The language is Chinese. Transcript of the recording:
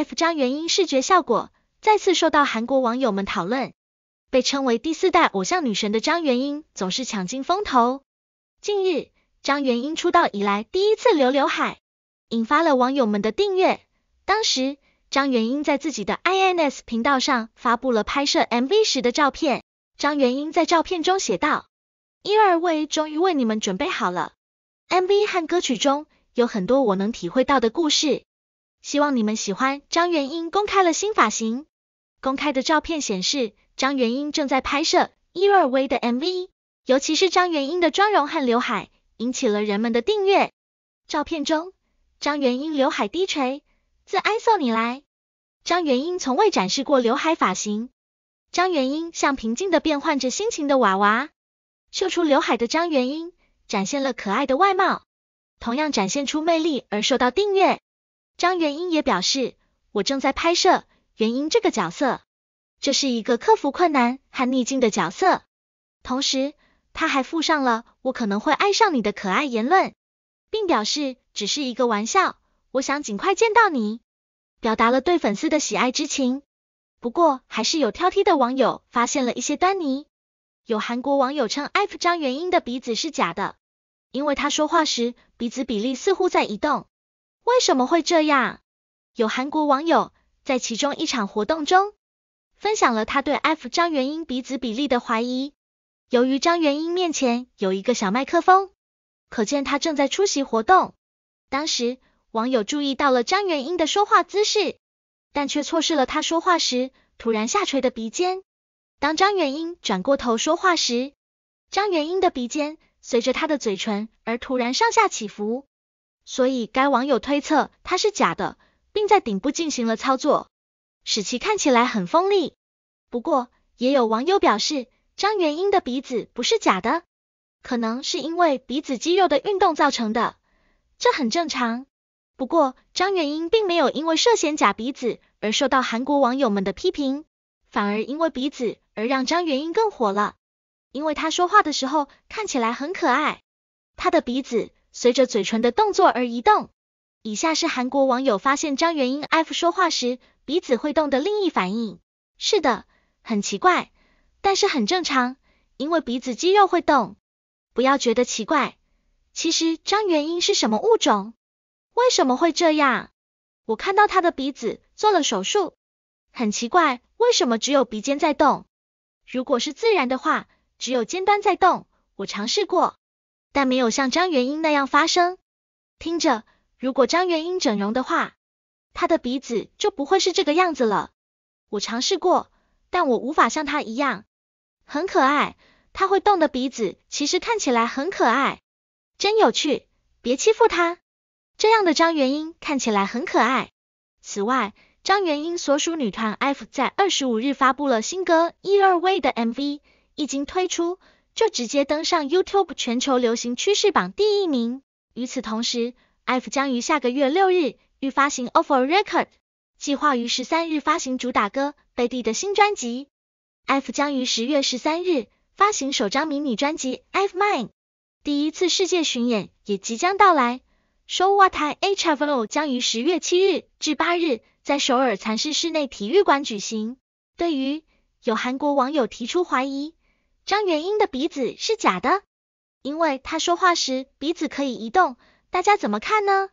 F 张元英视觉效果再次受到韩国网友们讨论，被称为第四代偶像女神的张元英总是抢尽风头。近日，张元英出道以来第一次留刘海，引发了网友们的订阅。当时，张元英在自己的 INS 频道上发布了拍摄 MV 时的照片。张元英在照片中写道：“一二位终于为你们准备好了，MV 和歌曲中有很多我能体会到的故事。”希望你们喜欢张元英公开了新发型。公开的照片显示，张元英正在拍摄伊尔薇的 MV，尤其是张元英的妆容和刘海引起了人们的订阅。照片中，张元英刘海低垂，自爱送你来。张元英从未展示过刘海发型。张元英像平静的变换着心情的娃娃，秀出刘海的张元英展现了可爱的外貌，同样展现出魅力而受到订阅。张元英也表示，我正在拍摄元英这个角色，这是一个克服困难和逆境的角色。同时，他还附上了“我可能会爱上你的可爱言论”，并表示只是一个玩笑，我想尽快见到你，表达了对粉丝的喜爱之情。不过，还是有挑剔的网友发现了一些端倪。有韩国网友称，F 张元英的鼻子是假的，因为他说话时鼻子比例似乎在移动。为什么会这样？有韩国网友在其中一场活动中，分享了他对 F 张元英鼻子比例的怀疑。由于张元英面前有一个小麦克风，可见他正在出席活动。当时网友注意到了张元英的说话姿势，但却错失了他说话时突然下垂的鼻尖。当张元英转过头说话时，张元英的鼻尖随着他的嘴唇而突然上下起伏。所以该网友推测他是假的，并在顶部进行了操作，使其看起来很锋利。不过，也有网友表示张元英的鼻子不是假的，可能是因为鼻子肌肉的运动造成的，这很正常。不过张元英并没有因为涉嫌假鼻子而受到韩国网友们的批评，反而因为鼻子而让张元英更火了，因为她说话的时候看起来很可爱，她的鼻子。随着嘴唇的动作而移动。以下是韩国网友发现张元英 F 说话时鼻子会动的另一反应。是的，很奇怪，但是很正常，因为鼻子肌肉会动。不要觉得奇怪，其实张元英是什么物种？为什么会这样？我看到他的鼻子做了手术，很奇怪，为什么只有鼻尖在动？如果是自然的话，只有尖端在动。我尝试过。但没有像张元英那样发声。听着，如果张元英整容的话，她的鼻子就不会是这个样子了。我尝试过，但我无法像她一样，很可爱。她会动的鼻子其实看起来很可爱，真有趣。别欺负她。这样的张元英看起来很可爱。此外，张元英所属女团 F 在二十五日发布了新歌《E R V 的 MV，一经推出。就直接登上 YouTube 全球流行趋势榜第一名。与此同时，F 将于下个月六日预发行 o f f e r a Record，计划于十三日发行主打歌《b 蒂》y 的新专辑。F 将于十月十三日发行首张迷你专辑《F Mine》，第一次世界巡演也即将到来。Show What I Have o 将于十月七日至八日在首尔蚕室室内体育馆举行。对于有韩国网友提出怀疑。张元英的鼻子是假的，因为她说话时鼻子可以移动。大家怎么看呢？